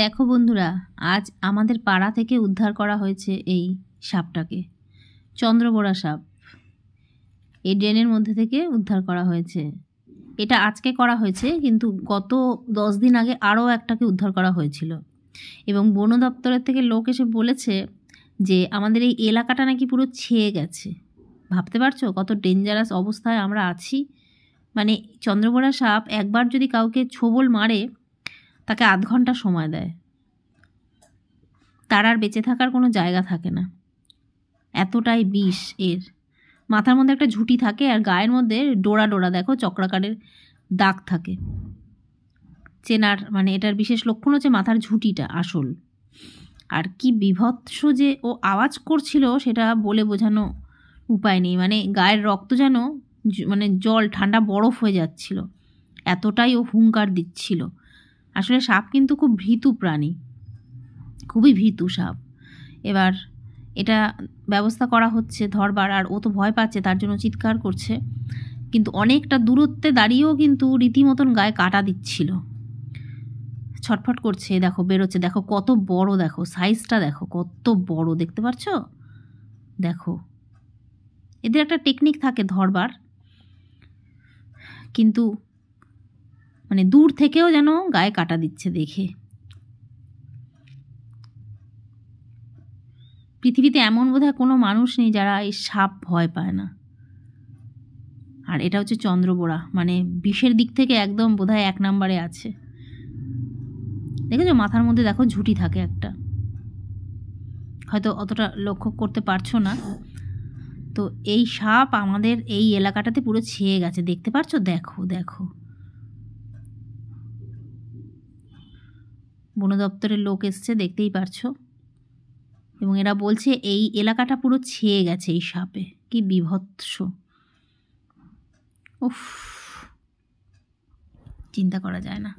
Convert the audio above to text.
দেখো বন্ধুরা আজ আমাদের পাড়া থেকে উদ্ধার করা হয়েছে এই সাপটাকে চন্দ্রবোড়া সাপ এই ড্রেনের মধ্যে থেকে উদ্ধার করা হয়েছে এটা আজকে করা হয়েছে কিন্তু গত দশ দিন আগে আরও একটাকে উদ্ধার করা হয়েছিল এবং বন দপ্তরের থেকে লোক এসে বলেছে যে আমাদের এই এলাকাটা নাকি পুরো ছেয়ে গেছে ভাবতে পারছো কত ডেঞ্জারাস অবস্থায় আমরা আছি মানে চন্দ্রবোড়া সাপ একবার যদি কাউকে ছোবল মারে তাকে আধ ঘন্টা সময় দেয় তার আর বেঁচে থাকার কোনো জায়গা থাকে না এতটাই বিষ এর মাথার মধ্যে একটা ঝুঁটি থাকে আর গায়ের মধ্যে ডোরা ডোরা দেখো চক্রাকারের দাগ থাকে চেনার মানে এটার বিশেষ লক্ষণ হচ্ছে মাথার ঝুঁটিটা আসল আর কি বিভৎস যে ও আওয়াজ করছিল সেটা বলে বোঝানো উপায় নেই মানে গায়ের রক্ত যেন মানে জল ঠান্ডা বরফ হয়ে যাচ্ছিল এতটাই ও হুঙ্কার দিচ্ছিল আসলে সাপ কিন্তু খুব ভীতু প্রাণী খুবই ভীতু সাপ এবার এটা ব্যবস্থা করা হচ্ছে ধরবার আর ও তো ভয় পাচ্ছে তার জন্য চিৎকার করছে কিন্তু অনেকটা দূরত্বে দাঁড়িয়েও কিন্তু রীতিমতন গায়ে কাটা দিচ্ছিল ছটফট করছে দেখো বেরোচ্ছে দেখো কত বড় দেখো সাইজটা দেখো কত বড় দেখতে পাচ্ছ দেখো এদের একটা টেকনিক থাকে ধরবার কিন্তু মানে দূর থেকেও যেন গায়ে কাটা দিচ্ছে দেখে পৃথিবীতে এমন বোধহয় কোনো মানুষ নেই যারা এই সাপ ভয় পায় না আর এটা হচ্ছে চন্দ্রবোড়া মানে বিষের দিক থেকে একদম বোধহয় এক নম্বরে আছে দেখেছো মাথার মধ্যে দেখো ঝুটি থাকে একটা হয়তো অতটা লক্ষ্য করতে পারছো না তো এই সাপ আমাদের এই এলাকাটাতে পুরো ছেয়ে গেছে দেখতে পারছো দেখো দেখো বন দপ্তরের লোক এসছে দেখতেই পারছো এবং এরা বলছে এই এলাকাটা পুরো ছেয়ে গেছে এই সাপে কি বিভৎস উফ চিন্তা করা যায় না